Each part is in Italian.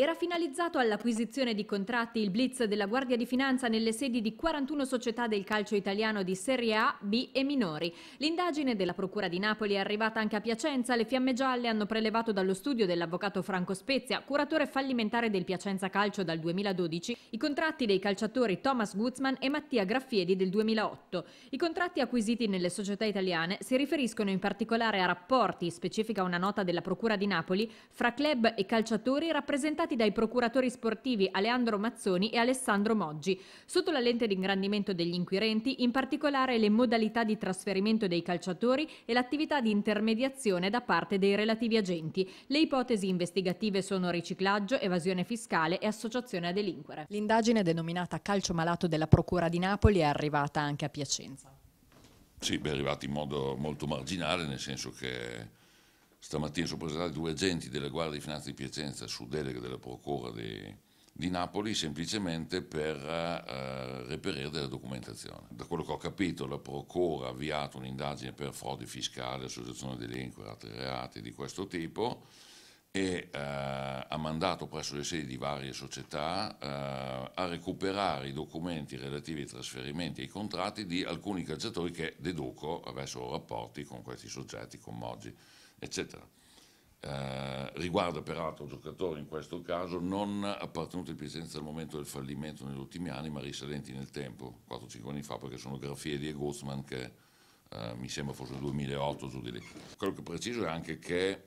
Era finalizzato all'acquisizione di contratti il blitz della Guardia di Finanza nelle sedi di 41 società del calcio italiano di Serie A, B e minori. L'indagine della Procura di Napoli è arrivata anche a Piacenza. Le fiamme gialle hanno prelevato dallo studio dell'avvocato Franco Spezia, curatore fallimentare del Piacenza Calcio dal 2012, i contratti dei calciatori Thomas Guzman e Mattia Graffiedi del 2008. I contratti acquisiti nelle società italiane si riferiscono in particolare a rapporti, specifica una nota della Procura di Napoli, fra club e calciatori rappresentati presentati dai procuratori sportivi Aleandro Mazzoni e Alessandro Moggi. Sotto la lente d'ingrandimento degli inquirenti, in particolare le modalità di trasferimento dei calciatori e l'attività di intermediazione da parte dei relativi agenti. Le ipotesi investigative sono riciclaggio, evasione fiscale e associazione a delinquere. L'indagine denominata calcio malato della Procura di Napoli è arrivata anche a Piacenza. Sì, è arrivata in modo molto marginale, nel senso che Stamattina sono presentati due agenti della Guardia di Finanza di Piacenza su delega della Procura di, di Napoli semplicemente per eh, reperire della documentazione. Da quello che ho capito la Procura ha avviato un'indagine per frode fiscale, associazione delinquere, altri reati di questo tipo e eh, ha mandato presso le sedi di varie società eh, recuperare i documenti relativi ai trasferimenti e ai contratti di alcuni calciatori che deduco avessero rapporti con questi soggetti, con Moggi, eccetera. Eh, riguarda peraltro giocatori in questo caso non appartenuti in presenza al momento del fallimento negli ultimi anni, ma risalenti nel tempo, 4-5 anni fa, perché sono Graffieri e Guzman che eh, mi sembra fosse 2008 giù di lì. Quello che preciso è anche che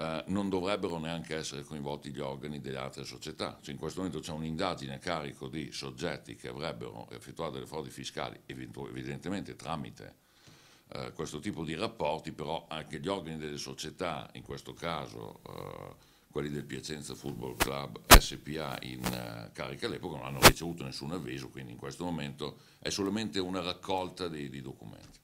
eh, non dovrebbero neanche essere coinvolti gli organi delle altre società. Cioè, in questo momento c'è un'indagine a carico di soggetti che avrebbero effettuato delle frodi fiscali, evidentemente tramite eh, questo tipo di rapporti, però anche gli organi delle società, in questo caso eh, quelli del Piacenza Football Club SPA in eh, carica all'epoca, non hanno ricevuto nessun avviso, quindi in questo momento è solamente una raccolta di, di documenti.